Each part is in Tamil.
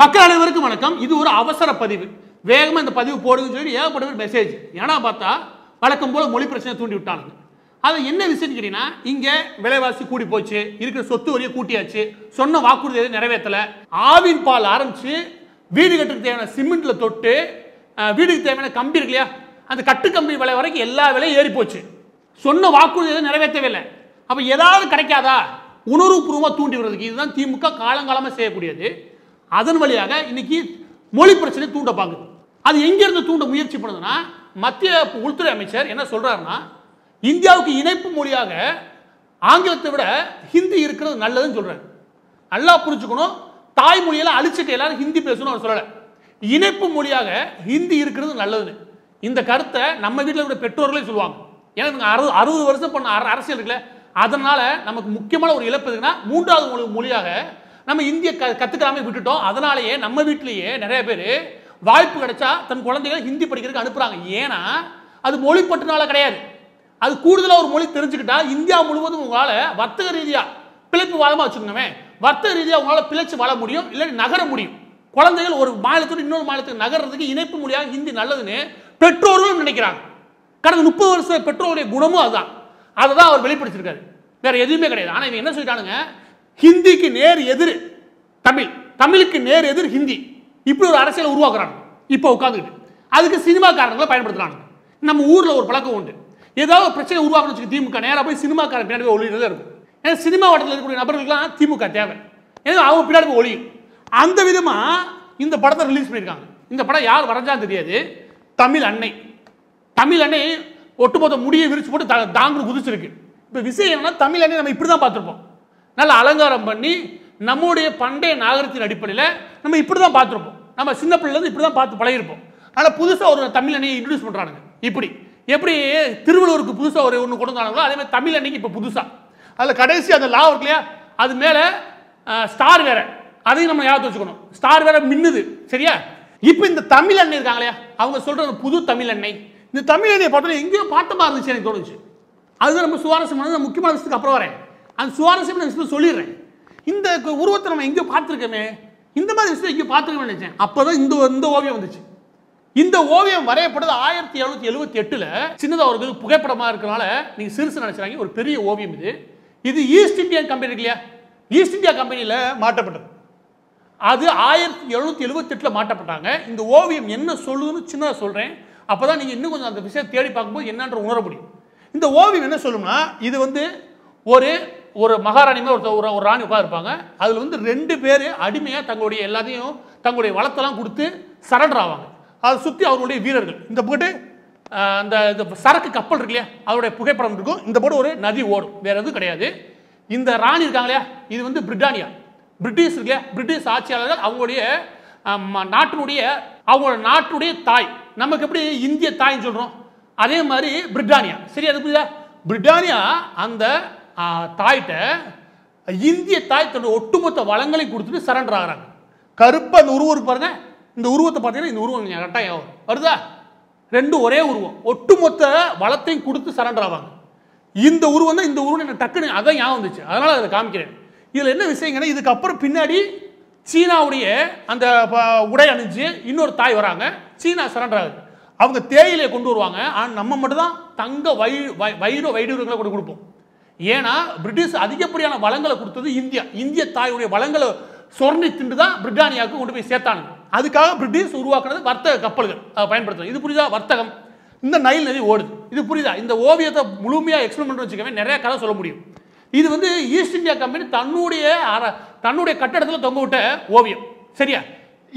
மக்கள் அனைவருக்கும் வணக்கம் இது ஒரு அவசர பதிவு வேகமாக இந்த பதிவு போடுங்கன்னு சொல்லி ஏகப்பட்ட ஒரு மெசேஜ் ஏன்னா பார்த்தா வழக்கம் போல் மொழி பிரச்சனை தூண்டி விட்டாங்க அது என்ன விஷயம்னு கேட்டீங்கன்னா இங்கே விலைவாசி கூடி போச்சு இருக்கிற சொத்து வரியை கூட்டியாச்சு சொன்ன வாக்குறுதி எதுவும் நிறைவேற்றலை ஆவின் பால் ஆரம்பித்து வீடு கட்டுக்கு தேவையான சிமெண்ட்டில் தொட்டு வீடுக்கு தேவையான கம்பி இருக்கு இல்லையா அந்த கட்டு கம்பி விலை வரைக்கும் எல்லா விலையும் ஏறி போச்சு சொன்ன வாக்குறுதி எதுவும் நிறைவேற்றவே இல்லை அப்போ ஏதாவது கிடைக்காதா உணர்வுபூர்வமாக தூண்டி விடுறதுக்கு இதுதான் திமுக காலங்காலமாக செய்யக்கூடியது அதன் வழியாக இன்னைக்கு மொழி பிரச்சனை தூண்ட பார்க்குது அது எங்கேருந்து தூண்ட முயற்சி பண்ணுதுன்னா மத்திய உள்துறை அமைச்சர் என்ன சொல்கிறாருன்னா இந்தியாவுக்கு இணைப்பு மொழியாக ஆங்கிலத்தை விட ஹிந்தி இருக்கிறது நல்லதுன்னு சொல்கிறாரு நல்லா புரிஞ்சுக்கணும் தாய்மொழியெல்லாம் அழிச்சிட்டு எல்லாரும் ஹிந்தி பேசணும்னு அவர் சொல்லலை இணைப்பு மொழியாக ஹிந்தி இருக்கிறது நல்லதுன்னு இந்த கருத்தை நம்ம வீட்டில் இருக்கிற பெற்றோர்களே சொல்லுவாங்க ஏன்னா அறுபது அறுபது வருஷம் பண்ண அரசியல் இருக்குல்ல அதனால் நமக்கு முக்கியமான ஒரு இழப்பு எதுக்குன்னா மூன்றாவது மொழி மொழியாக நம்ம இந்திய க கற்றுக்காம விட்டுட்டோம் அதனாலேயே நம்ம வீட்டிலேயே நிறைய பேர் வாய்ப்பு கிடைச்சா தன் குழந்தைகளை ஹிந்தி படிக்கிறதுக்கு அனுப்புகிறாங்க ஏன்னா அது மொழி பற்றுனால கிடையாது அது கூடுதலாக ஒரு மொழி தெரிஞ்சுக்கிட்டா இந்தியா முழுவதும் உங்களால் வர்த்தக ரீதியாக பிழைப்பு வாதமாக வச்சுக்கோங்கவே வர்த்தக ரீதியாக உங்களால் பிழைச்சி வாழ முடியும் இல்லாட்டி நகர முடியும் குழந்தைகள் ஒரு மாநிலத்தோடு இன்னொரு மாநிலத்துக்கு நகர்றதுக்கு இணைப்பு மொழியாக ஹிந்தி நல்லதுன்னு பெற்றோர்களும் நினைக்கிறாங்க கடந்த முப்பது வருஷம் பெற்றோருடைய குணமும் அதுதான் அதை தான் அவர் வெளிப்படுத்திருக்காரு வேற எதுவுமே கிடையாது ஆனால் இவங்க என்ன சொல்லிட்டானுங்க ஹிந்திக்கு நேர் எதிர் தமிழ் தமிழுக்கு நேர் எதிர் ஹிந்தி இப்படி ஒரு அரசியலை உருவாக்குறாங்க இப்போ உட்காந்துக்கிட்டு அதுக்கு சினிமா காரணங்களை பயன்படுத்துகிறாங்க நம்ம ஊரில் ஒரு பழக்கம் உண்டு ஏதாவது ஒரு பிரச்சனை உருவாக்கணும் திமுக நேராக போய் சினிமாக்காரன் பின்னாடி போய் ஒளியிறது இருக்கும் ஏன்னா சினிமா வட்டத்தில் இருக்கக்கூடிய நபர்களுக்குலாம் திமுக தேவை ஏன்னா அவங்க பின்னாடி போய் ஒளியும் அந்த விதமாக இந்த படத்தை ரிலீஸ் பண்ணியிருக்காங்க இந்த படம் யார் வரைஞ்சாலும் தெரியாது தமிழ் அன்னை தமிழ் அன்னை ஒட்டுமொத்த முடியை விரிச்சு போட்டு தாங்கு குதிச்சிருக்கு இப்போ விஷயம் என்னன்னா தமிழ் அன்னை நம்ம இப்படி தான் பார்த்துருப்போம் நல்லா அலங்காரம் பண்ணி நம்முடைய பண்டைய நாகரத்தின் அடிப்படையில் நம்ம இப்படி தான் பார்த்துருப்போம் நம்ம சின்ன பிள்ளைலேருந்து இப்படி தான் பார்த்து பழகிருப்போம் ஆனால் புதுசாக ஒரு தமிழ் அணியை இன்ட்ரடியூஸ் பண்ணுறானுங்க இப்படி எப்படி திருவள்ளுவருக்கு புதுசாக ஒரு ஒன்று கொண்டு வந்தாங்களோ அதே மாதிரி தமிழ் அன்னைக்கு இப்போ புதுசாக அதில் கடைசி அந்த லா இருக்கு இல்லையா அது மேலே ஸ்டார் வேற அதையும் நம்ம யாரும் வச்சுக்கணும் ஸ்டார் வேற மின்னுது சரியா இப்போ இந்த தமிழ் அண்ணை இருக்காங்க இல்லையா அவங்க சொல்கிற புது தமிழ் அன்னை இந்த தமிழ் அண்ணையை பார்த்தோன்னா எங்கேயோ பாட்டமாக இருந்துச்சு எனக்கு தோணுச்சு அதுதான் ரொம்ப சுவாரஸ்யமானது முக்கியமான விஷயத்துக்கு அப்புறம் வரேன் அது சுவாரஸ்யமான விஷயத்த சொல்லிடுறேன் இந்த உருவத்தை நம்ம எங்கேயோ பார்த்துருக்கோமே இந்த மாதிரி விஷயம் எங்கேயோ பார்த்துருக்கோம்னு நினச்சேன் அப்போ தான் இந்த இந்த ஓவியம் வந்துச்சு இந்த ஓவியம் வரையப்பட்டது ஆயிரத்தி எழுநூத்தி எழுபத்தி எட்டில் சின்னதாக ஒரு புகைப்படமாக இருக்கிறனால நீங்கள் சிறுசு நினச்சிறாங்க ஒரு பெரிய ஓவியம் இது இது ஈஸ்ட் இந்தியா கம்பெனி இருக்கு இல்லையா ஈஸ்ட் இந்தியா கம்பெனியில் மாட்டப்பட்டது அது ஆயிரத்தி எழுநூத்தி எழுபத்தி எட்டில் மாட்டப்பட்டாங்க இந்த ஓவியம் என்ன சொல்லுதுன்னு சின்னதாக சொல்கிறேன் அப்போ தான் நீங்கள் இன்னும் கொஞ்சம் அந்த விஷயம் தேடி பார்க்கும்போது என்னன்ற உணர முடியும் இந்த ஓவியம் என்ன சொல்லும்னா இது வந்து ஒரு ஒரு மகாராணி மாதிரி ஒரு ஒரு ராணி உட்காந்துருப்பாங்க அதில் வந்து ரெண்டு பேர் அடிமையாக தங்களுடைய எல்லாத்தையும் தங்களுடைய வளத்தெல்லாம் கொடுத்து சரண்டர் ஆவாங்க அதை சுற்றி அவருடைய வீரர்கள் இந்த போட்டு அந்த இந்த சரக்கு கப்பல் இருக்கு இல்லையா அவருடைய புகைப்படம் இருக்கும் இந்த போட்டு ஒரு நதி ஓடும் வேறு எதுவும் கிடையாது இந்த ராணி இருக்காங்க இது வந்து பிரிட்டானியா பிரிட்டிஷ் இருக்கு இல்லையா பிரிட்டிஷ் ஆட்சியாளர்கள் அவங்களுடைய நாட்டினுடைய அவங்களோட நாட்டுடைய தாய் நமக்கு எப்படி இந்திய தாய்ன்னு சொல்கிறோம் அதே மாதிரி பிரிட்டானியா சரி அது புரியுதா பிரிட்டானியா அந்த தாய்கிட்ட இந்திய தாய் தன்னுடைய ஒட்டுமொத்த வளங்களை கொடுத்துட்டு சரண்டர் ஆகிறாங்க கருப்பு அந்த உருவம் பாருங்க இந்த உருவத்தை பார்த்தீங்கன்னா இந்த உருவம் கட்டாயம் ஆகும் வருதா ரெண்டு ஒரே உருவம் ஒட்டுமொத்த வளத்தையும் கொடுத்து சரண்டர் ஆவாங்க இந்த உருவம் தான் இந்த உருவம் எனக்கு டக்குன்னு அதான் ஞாபகம் வந்துச்சு அதனால் அதை காமிக்கிறேன் இதில் என்ன விஷயங்கன்னா இதுக்கப்புறம் பின்னாடி சீனாவுடைய அந்த உடை அணிஞ்சு இன்னொரு தாய் வராங்க சீனா சரண்டர் ஆகுது அவங்க தேயிலையை கொண்டு வருவாங்க ஆனால் நம்ம மட்டும்தான் தங்க வயிறு வைர வைடூரங்களை கொண்டு கொடுப்போம் ஏன்னா பிரிட்டிஷ் அதிகப்படியான வளங்களை கொடுத்தது இந்தியா இந்திய தாயுடைய வளங்களை சொர்ணி திண்டு தான் பிரிட்டானியாவுக்கு கொண்டு போய் சேர்த்தானுங்க அதுக்காக பிரிட்டிஷ் உருவாக்குனது வர்த்தக கப்பல்கள் பயன்படுத்துறது இது புரியுதா வர்த்தகம் இந்த நைல் நதி ஓடுது இது புரியுதா இந்த ஓவியத்தை முழுமையாக எக்ஸ்பிளைன் பண்ணி வச்சுக்கவே நிறைய கதை சொல்ல முடியும் இது வந்து ஈஸ்ட் இந்தியா கம்பெனி தன்னுடைய தன்னுடைய கட்டடத்தில் தொங்க விட்ட ஓவியம் சரியா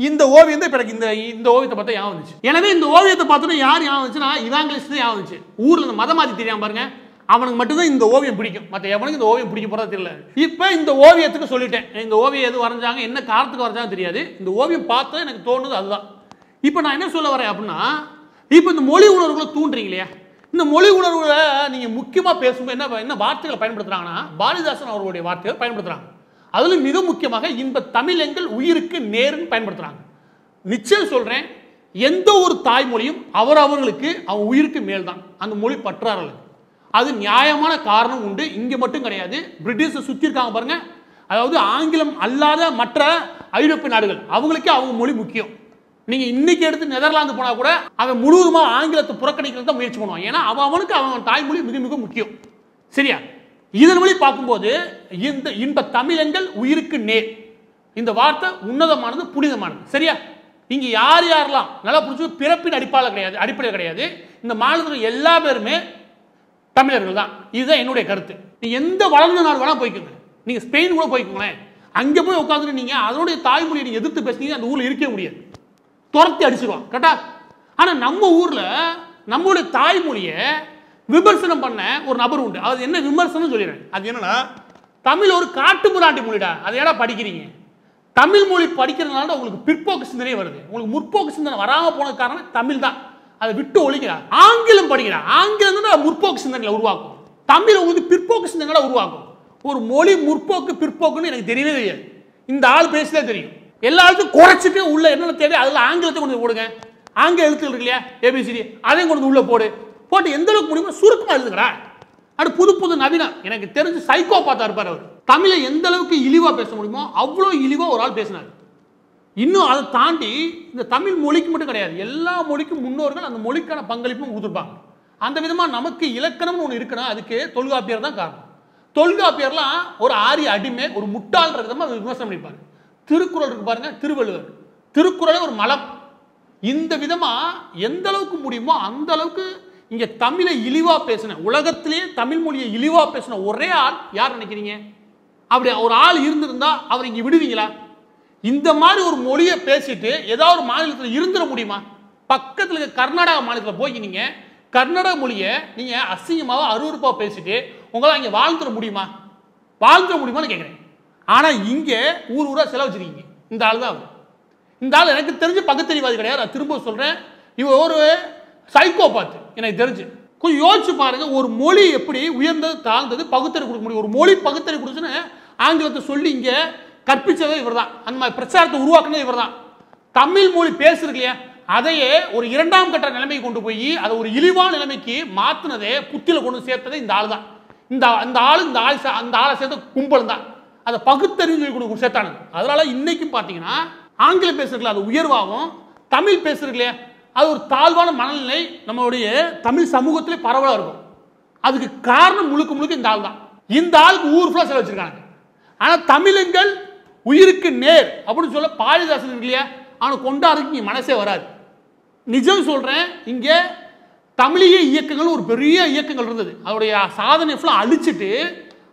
இந்த ஓவியம் தான் இப்போ எனக்கு இந்த இந்த ஓவியத்தை பார்த்தா ஞாபகம் வந்துச்சு எனவே இந்த ஓவியத்தை பார்த்தோன்னா யார் ஞாபகம் வந்துச்சுன்னா இவாங்கிலிஸ்ட் தான் ஞாபகம் வந்துச்சு ஊரில் இந்த மதமாதி தெரியாமல் பாருங்க அவனுக்கு மட்டும்தான் இந்த ஓவியம் பிடிக்கும் மற்ற எவனுக்கு இந்த ஓவியம் பிடிக்க போகிறது தெரியல இப்போ இந்த ஓவியத்துக்கு சொல்லிட்டேன் இந்த ஓவியம் எது வரைஞ்சாங்க என்ன காரணத்துக்கு வரைஞ்சாங்க தெரியாது இந்த ஓவியம் பார்த்தா எனக்கு தோணுது அதுதான் இப்போ நான் என்ன சொல்ல வரேன் அப்படின்னா இப்போ இந்த மொழி உணர்வுகளை தூண்டுறீங்க இல்லையா இந்த மொழி உணர்வுகளை நீங்கள் முக்கியமாக பேசும்போது என்ன என்ன வார்த்தைகளை பயன்படுத்துகிறாங்கன்னா பாரதிதாசன் அவர்களுடைய வார்த்தைகளை பயன்படுத்துகிறாங்க அதில் மிக முக்கியமாக இந்த தமிழ் எங்கள் உயிருக்கு நேருன்னு பயன்படுத்துகிறாங்க நிச்சயம் சொல்கிறேன் எந்த ஒரு தாய்மொழியும் அவர் அவர்களுக்கு அவன் உயிருக்கு மேல்தான் அந்த மொழி பற்றார்கள் அது நியாயமான காரணம் உண்டு இங்கே மட்டும் கிடையாது பிரிட்டிஷை சுற்றி இருக்காங்க பாருங்க அதாவது ஆங்கிலம் அல்லாத மற்ற ஐரோப்பிய நாடுகள் அவங்களுக்கே அவங்க மொழி முக்கியம் நீங்கள் இன்னைக்கு எடுத்து நெதர்லாந்து போனால் கூட அவன் முழுவதுமாக ஆங்கிலத்தை புறக்கணிக்கிறது தான் முயற்சி பண்ணுவான் ஏன்னா அவன் அவனுக்கு அவன் தாய்மொழி மிக மிக முக்கியம் சரியா இதன் மொழி பார்க்கும்போது இந்த இன்ப தமிழங்கள் உயிருக்கு நேர் இந்த வார்த்தை உன்னதமானது புனிதமானது சரியா இங்கே யார் யாரெல்லாம் நல்லா பிடிச்சது பிறப்பின் அடிப்பாளர் கிடையாது அடிப்படையில் கிடையாது இந்த மாநிலத்தில் எல்லா பேருமே தமிழர்கள் தான் இதுதான் என்னுடைய கருத்து நீ எந்த வளர்ந்த நாடு வேணால் போய்க்குங்க நீங்கள் ஸ்பெயின் கூட போய்க்கோங்களேன் அங்கே போய் உட்காந்துட்டு நீங்கள் அதனுடைய தாய்மொழியை நீங்கள் எதிர்த்து பேசுனீங்க அந்த ஊரில் இருக்கவே முடியாது துரத்தி அடிச்சிருவான் கரெக்டா ஆனால் நம்ம ஊரில் நம்மளுடைய தாய்மொழியை விமர்சனம் பண்ண ஒரு நபர் உண்டு அது என்ன விமர்சனம் சொல்லிடுறேன் அது என்னன்னா தமிழ் ஒரு காட்டு முராட்டி மொழிடா அதை ஏடா படிக்கிறீங்க தமிழ் மொழி படிக்கிறதுனால உங்களுக்கு பிற்போக்கு சிந்தனை வருது உங்களுக்கு முற்போக்கு சிந்தனை வராமல் போனது காரணம் தமிழ் தான் அதை விட்டு ஒழிக்கிறார் ஆங்கிலம் படிக்கிறார் ஆங்கிலம் தான் முற்போக்கு சிந்தனைகளை உருவாக்கும் தமிழ் உங்களுக்கு பிற்போக்கு சிந்தனைகளை உருவாக்கும் ஒரு மொழி முற்போக்கு பிற்போக்குன்னு எனக்கு தெரியவே தெரியாது இந்த ஆள் பேசிதான் தெரியும் எல்லா குறைச்சிட்டு உள்ள என்னென்ன தேவை அதில் ஆங்கிலத்தை கொண்டு போடுங்க ஆங்கில எழுத்துக்கள் இருக்கு இல்லையா ஏபிசிடி அதையும் கொண்டு உள்ளே போடு போட்டு எந்த அளவுக்கு முடியுமோ சுருக்கமாக எழுதுகிறா அது புது புது நவீனம் எனக்கு தெரிஞ்சு சைக்கோ பார்த்தா இருப்பார் அவர் தமிழை எந்த அளவுக்கு இழிவாக பேச முடியுமோ அவ்வளோ இழிவாக ஒரு ஆள் பேசினார் இன்னும் அதை தாண்டி இந்த தமிழ் மொழிக்கு மட்டும் கிடையாது எல்லா மொழிக்கும் முன்னோர்கள் அந்த மொழிக்கான பங்களிப்பும் கொடுத்துருப்பாங்க அந்த விதமாக நமக்கு இலக்கணம்னு ஒன்று இருக்குன்னா அதுக்கு தொல்காப்பியர் தான் காரணம் தொல்காப்பியர்லாம் ஒரு ஆரிய அடிமை ஒரு முட்டாள்ன்ற விதமாக விமர்சனம் பண்ணிப்பார் திருக்குறள் இருக்கு பாருங்க திருவள்ளுவர் திருக்குறளே ஒரு மலம் இந்த விதமாக எந்த அளவுக்கு முடியுமோ அந்த அளவுக்கு இங்கே தமிழை இழிவாக பேசின உலகத்திலேயே தமிழ் மொழியை இழிவாக பேசின ஒரே ஆள் யார் நினைக்கிறீங்க அப்படி ஒரு ஆள் இருந்திருந்தா அவர் இங்கே விடுவீங்களா இந்த மாதிரி ஒரு மொழியை பேசிட்டு ஏதாவது ஒரு மாநிலத்தில் இருந்துட முடியுமா பக்கத்தில் இருக்க கர்நாடகா மாநிலத்தில் போய் நீங்கள் கர்நாடக மொழியை நீங்கள் அசிங்கமாக அருவறுப்பாக பேசிட்டு உங்களால் இங்கே வாழ்ந்துட முடியுமா வாழ்ந்துட முடியுமான்னு கேட்குறேன் ஆனால் இங்கே ஊர் ஊராக செலவச்சிருக்கீங்க இந்த ஆள் தான் அவர் இந்த ஆள் எனக்கு தெரிஞ்சு பகுத்தறிவாதி கிடையாது நான் திரும்ப சொல்கிறேன் இவ ஒரு சைக்கோ பார்த்து எனக்கு தெரிஞ்சு கொஞ்சம் யோசிச்சு பாருங்கள் ஒரு மொழி எப்படி உயர்ந்தது தாழ்ந்தது பகுத்தறி கொடுக்க முடியும் ஒரு மொழி பகுத்தறி கொடுத்துன்னு ஆங்கிலத்தை சொல்லி இங்கே கற்பித்ததும் இவர் தான் அந்த மாதிரி பிரச்சாரத்தை உருவாக்குனது இவர் தான் தமிழ் மொழி பேசுறது இல்லையா அதையே ஒரு இரண்டாம் கட்ட நிலைமைக்கு கொண்டு போய் அதை ஒரு இழிவான நிலைமைக்கு மாற்றினதே புத்தியில் கொண்டு சேர்த்ததே இந்த ஆள் தான் இந்த அந்த ஆள் இந்த ஆள் அந்த ஆளை சேர்த்த கும்பல் தான் அதை பகுத்தறிவு கொண்டு சேர்த்தானு அதனால இன்னைக்கும் பார்த்தீங்கன்னா ஆங்கிலம் பேசுறதுல அது உயர்வாகவும் தமிழ் பேசுறது அது ஒரு தாழ்வான மனநிலை நம்மளுடைய தமிழ் சமூகத்திலே பரவலாக இருக்கும் அதுக்கு காரணம் முழுக்க முழுக்க இந்த ஆள் தான் இந்த ஆளுக்கு ஊர் ஃபுல்லாக வச்சிருக்காங்க ஆனால் தமிழங்கள் உயிருக்கு நேர் அப்படின்னு சொல்ல பாரிதாசன் இல்லையா ஆனால் கொண்டாருக்கு நீ மனசே வராது நிஜம் சொல்கிறேன் இங்கே தமிழிய இயக்கங்கள் ஒரு பெரிய இயக்கங்கள் இருந்தது அதோடைய சாதனை ஃபுல்லாக அழிச்சிட்டு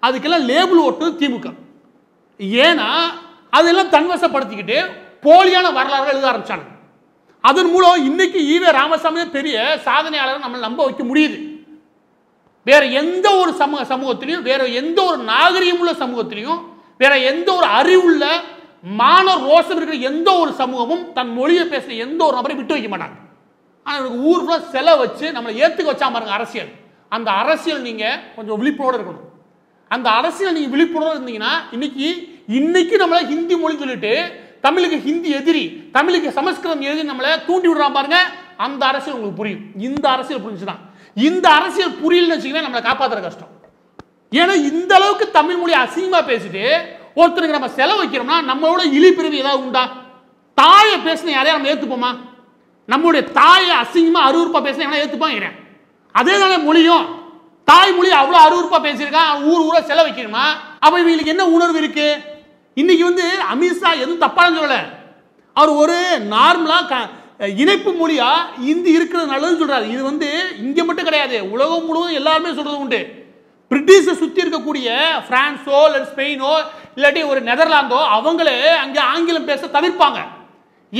அதுக்கெல்லாம் லேபிள் ஓட்டுறது திமுக ஏன்னா அதெல்லாம் தன்வசப்படுத்திக்கிட்டு போலியான வரலாறு எழுத ஆரம்பித்தாங்க அதன் மூலம் இன்னைக்கு ஈவே ராமசாமியே பெரிய சாதனையாளர் நம்ம நம்ப வைக்க முடியுது வேற எந்த ஒரு சமூக சமூகத்திலையும் வேற எந்த ஒரு உள்ள சமூகத்திலையும் வேற எந்த ஒரு அறிவுள்ள மாணவர் ரோஷம் இருக்கிற எந்த ஒரு சமூகமும் தன் மொழியை பேசுகிற எந்த ஒரு நபரையும் விட்டு வைக்க மாட்டாங்க ஆனால் எனக்கு ஊர் ஃபுல்லாக செலவு வச்சு நம்மளை ஏற்றுக்க வச்சா பாருங்க அரசியல் அந்த அரசியல் நீங்கள் கொஞ்சம் விழிப்புணர்வு இருக்கணும் அந்த அரசியல் நீங்கள் விழிப்புணர்வு இருந்தீங்கன்னா இன்னைக்கு இன்னைக்கு நம்மளை ஹிந்தி மொழி சொல்லிட்டு தமிழுக்கு ஹிந்தி எதிரி தமிழுக்கு சமஸ்கிருதம் எதிரி நம்மளை தூண்டி விடுறா பாருங்க அந்த அரசியல் உங்களுக்கு புரியும் இந்த அரசியல் புரிஞ்சுதான் இந்த அரசியல் புரியலன்னு வச்சுக்கோங்க நம்மளை காப்பாற்றுற கஷ்டம் ஏன்னா இந்த அளவுக்கு தமிழ் மொழி அசிங்கமாக பேசிட்டு ஒருத்தருக்கு நம்ம செலவு வைக்கிறோம்னா நம்மளோட இழிப்பிரிவு ஏதாவது உண்டா தாயை பேசின யாரையா நம்ம ஏத்துப்போமா நம்மளுடைய தாயை அசிங்கமாக அருவறுப்பாக பேசின எவனா ஏற்றுப்பாங்க அதே தானே மொழியும் தாய்மொழி அவ்வளோ அருவறுப்பாக பேசியிருக்கான் ஊர் ஊரை வைக்கணுமா அப்போ இவங்களுக்கு என்ன உணர்வு இருக்கு இன்னைக்கு வந்து அமித்ஷா எதுவும் தப்பான சொல்லல அவர் ஒரு நார்மலாக க இணைப்பு மொழியாக இந்தி இருக்கிறது நல்லதுன்னு சொல்றாரு இது வந்து இங்கே மட்டும் கிடையாது உலகம் முழுவதும் எல்லாருமே சொல்றது உண்டு பிரிட்டிஷை சுற்றி இருக்கக்கூடிய ஃப்ரான்ஸோ இல்லை ஸ்பெயினோ இல்லாட்டி ஒரு நெதர்லாந்தோ அவங்களே அங்கே ஆங்கிலம் பேச தவிர்ப்பாங்க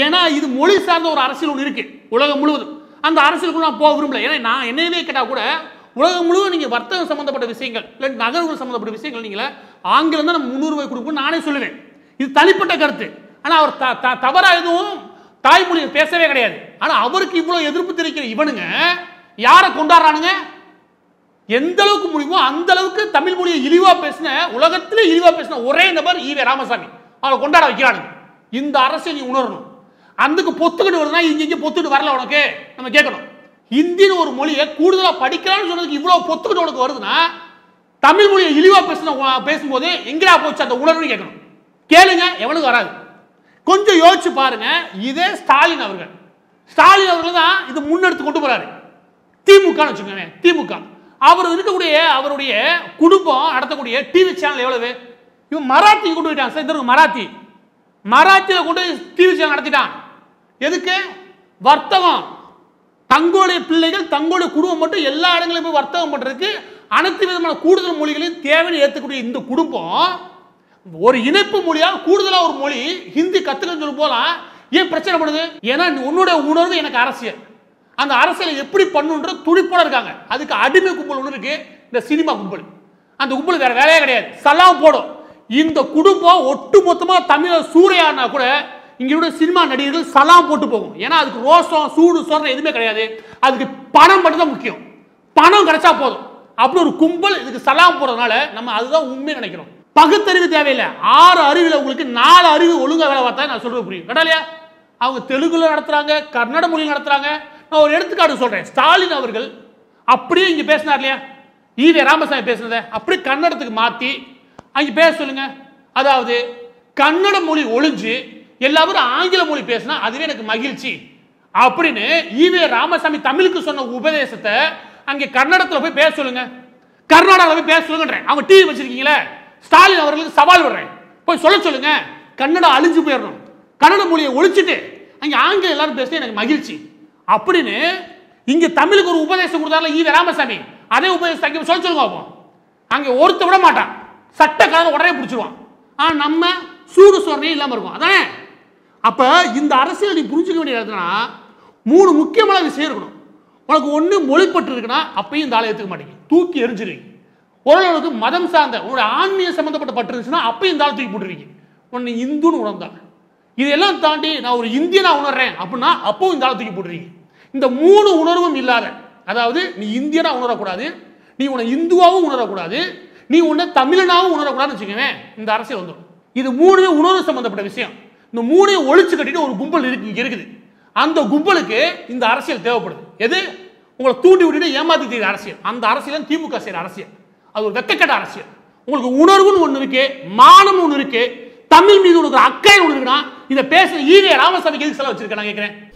ஏன்னா இது மொழி சார்ந்த ஒரு அரசியல் ஒன்று இருக்குது உலகம் முழுவதும் அந்த அரசியலுக்கு நான் போக விரும்பல ஏன்னா நான் என்னவே கேட்டால் கூட உலகம் முழுவதும் நீங்கள் வர்த்தகம் சம்மந்தப்பட்ட விஷயங்கள் இல்லை நகர்வு சம்மந்தப்பட்ட விஷயங்கள் நீங்கள் ஆங்கிலம் தான் நம்ம முன்னுரிமை கொடுக்கும் நானே சொல்லுவேன் இது தனிப்பட்ட கருத்து ஆனால் அவர் த த தவறாக எதுவும் தாய்மொழியை பேசவே கிடையாது ஆனால் அவருக்கு இவ்வளோ எதிர்ப்பு தெரிவிக்கிற இவனுங்க யாரை கொண்டாடுறானுங்க எந்த அளவுக்கு முடியுமோ அந்த அளவுக்கு தமிழ் மொழியை இழிவாக பேசின உலகத்திலே இழிவாக பேசின ஒரே நபர் வே ராமசாமி அவளை கொண்டாட வைக்கிறானுங்க இந்த அரசை நீ உணரணும் அதுக்கு பொத்துக்கிட்டு வருதுனா இங்க இங்கே பொத்துக்கிட்டு வரல உனக்கு நம்ம கேட்கணும் ஹிந்தின்னு ஒரு மொழியை கூடுதலாக படிக்கலாம்னு சொன்னதுக்கு இவ்வளோ பொத்துக்கிட்டு உனக்கு வருதுன்னா தமிழ் மொழியை இழிவாக பேசின பேசும்போது எங்கடா போச்சு அந்த உணர்வு கேட்கணும் கேளுங்க எவனுக்கு வராது கொஞ்சம் யோசிச்சு பாருங்க இதே ஸ்டாலின் அவர்கள் ஸ்டாலின் அவர்கள் தான் இது முன்னெடுத்து கொண்டு போறாரு திமுகன்னு வச்சுக்கோங்க திமுக அவர் இருக்கக்கூடிய அவருடைய குடும்பம் நடத்தக்கூடிய டிவி சேனல் எவ்வளவு இவன் மராத்தி கொண்டு போயிட்டான் சார் இந்த மராத்தி மராத்தியில் கொண்டு டிவி சேனல் நடத்திட்டான் எதுக்கு வர்த்தகம் தங்களுடைய பிள்ளைகள் தங்களுடைய குடும்பம் மட்டும் எல்லா இடங்களிலும் போய் வர்த்தகம் பண்றதுக்கு அனைத்து விதமான கூடுதல் மொழிகளையும் தேவையை ஏற்றக்கூடிய இந்த குடும்பம் ஒரு இணைப்பு மொழியாக கூடுதலாக ஒரு மொழி ஹிந்தி கத்துக்கிறது சொல்லி ஏன் பிரச்சனை பண்ணுது ஏன்னா உன்னுடைய உணர்வு எனக்கு அரசியல் அந்த அரசியலை எப்படி பண்ணுன்ற துடிப்போட இருக்காங்க அதுக்கு அடிமை கும்பல் ஒன்று இருக்கு இந்த சினிமா கும்பல் அந்த கும்பல் வேற வேலையே கிடையாது சலாம் போடும் இந்த குடும்பம் ஒட்டு மொத்தமாக தமிழ சூறையானா கூட இங்கே விட சினிமா நடிகர்கள் சலாம் போட்டு போகும் ஏன்னா அதுக்கு ரோசம் சூடு சோறு எதுவுமே கிடையாது அதுக்கு பணம் மட்டும்தான் முக்கியம் பணம் கிடைச்சா போதும் அப்படி ஒரு கும்பல் இதுக்கு சலாம் போடுறதுனால நம்ம அதுதான் உண்மை நினைக்கிறோம் பகுத்தறிவு தேவையில்லை ஆறு அறிவில் உங்களுக்கு நாலு அறிவு ஒழுங்காக வேலை பார்த்தா நான் சொல்றது புரியும் கேட்டா இல்லையா அவங்க தெலுங்குல நடத்துறாங்க கர்நாடக மொழியில் நடத்துறாங்க நான் ஒரு எடுத்துக்காட்டு சொல்கிறேன் ஸ்டாலின் அவர்கள் அப்படியே இங்கே பேசினார் இல்லையா ஈவே ராமசாமி பேசுனதை அப்படியே கன்னடத்துக்கு மாற்றி அங்கே பேச சொல்லுங்க அதாவது கன்னட மொழி ஒழிஞ்சு எல்லாரும் ஆங்கில மொழி பேசினா அதுவே எனக்கு மகிழ்ச்சி அப்படின்னு ஈவே ராமசாமி தமிழுக்கு சொன்ன உபதேசத்தை அங்கே கன்னடத்தில் போய் பேச சொல்லுங்க கர்நாடகாவில் போய் பேச சொல்லுங்கன்றேன் அவங்க டிவி வச்சிருக்கீங்களே ஸ்டாலின் அவர்களுக்கு சவால் விடுறேன் போய் சொல்ல சொல்லுங்க கன்னடம் அழிஞ்சு போயிடணும் கன்னட மொழியை ஒழிச்சிட்டு அங்கே ஆங்கிலம் எல்லாரும் பேசினா எனக்கு மகிழ்ச்சி அப்படின்னு இங்க தமிழுக்கு ஒரு உபதேசம் கொடுத்தாலும் ஈவே ராமசாமி அதே உபதேசம் தங்கி சொல்லி சொல்லுங்க பார்ப்போம் அங்கே ஒருத்த விட மாட்டான் சட்டக்காரன் உடனே பிடிச்சிருவான் ஆனால் நம்ம சூடு சோரணையும் இல்லாமல் இருக்கும் அதானே அப்போ இந்த அரசியல் நீ புரிஞ்சுக்க வேண்டியதுனா மூணு முக்கியமான விஷயம் இருக்கணும் உனக்கு ஒன்று மொழிப்பட்டு இருக்குன்னா அப்பயும் இந்த ஆளை ஏற்றுக்க மாட்டேங்க தூக்கி எரிஞ்சிருவீங்க ஓரளவுக்கு மதம் சார்ந்த உன்னோட ஆன்மீக சம்மந்தப்பட்ட பட்டு இருந்துச்சுன்னா அப்பையும் இந்த ஆளை தூக்கி போட்டுருவீங்க உன்னை இந்துன்னு உணர்ந்தாங்க இதெல்லாம் தாண்டி நான் ஒரு இந்தியனா உணர்றேன் அப்படின்னா அப்பவும் இந்த ஆளத்துக்கு போடுறீங்க இந்த மூணு உணர்வும் இல்லாத அதாவது நீ இந்தியனா உணரக்கூடாது நீ உன்னை இந்துவாகவும் உணரக்கூடாது நீ உன்னை தமிழனாகவும் உணரக்கூடாதுன்னு வச்சுக்கவேன் இந்த அரசியல் வந்துடும் இது மூணுமே உணர்வு சம்பந்தப்பட்ட விஷயம் இந்த மூணையும் ஒழிச்சு கட்டிட்டு ஒரு கும்பல் இருக்கு இங்கே இருக்குது அந்த கும்பலுக்கு இந்த அரசியல் தேவைப்படுது எது உங்களை தூண்டி விட்டுட்டு ஏமாத்தி அரசியல் அந்த அரசியல் திமுக செய்கிற அரசியல் அது ஒரு வெக்கக்கட்ட அரசியல் உங்களுக்கு உணர்வுன்னு ஒன்று இருக்கு மானம்னு ஒன்று இருக்கு தமிழ் மீது உனக்கு அக்கறை ஒன்று இருக்குன்னா இதை பேசுகிற ஈவே ராமசாமி எதுக்கு செலவு வச்சிருக்கேன் நான் கேட்குறேன்